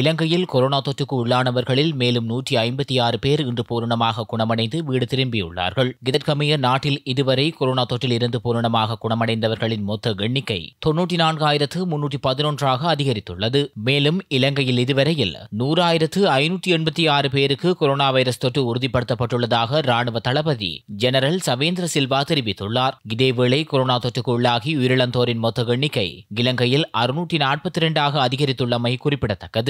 இலங்கையில் கொரோனா தொற்றுக்கு உள்ளானவர்களில் மேலும் நூற்றி ஐம்பத்தி ஆறு பேர் இன்று பூரணமாக குணமடைந்து வீடு திரும்பியுள்ளார்கள் இதற்கமைய நாட்டில் இதுவரை கொரோனா தொற்றில் இருந்து பூரணமாக குணமடைந்தவர்களின் மொத்த எண்ணிக்கை தொன்னூற்றி நான்காயிரத்து முன்னூற்றி பதினொன்றாக அதிகரித்துள்ளது மேலும் இலங்கையில் இதுவரையில் நூறாயிரத்து ஐநூற்றி எண்பத்தி ஆறு பேருக்கு கொரோனா வைரஸ் தொற்று உறுதிப்படுத்தப்பட்டுள்ளதாக ராணுவ தளபதி ஜெனரல் சவேந்திர சில்வா தெரிவித்துள்ளார் இதேவேளை கொரோனா தொற்றுக்கு உள்ளாகி உயிரிழந்தோரின் மொத்த எண்ணிக்கை இலங்கையில் அறுநூற்றி நாற்பத்தி இரண்டாக அதிகரித்துள்ளமை குறிப்பிடத்தக்கது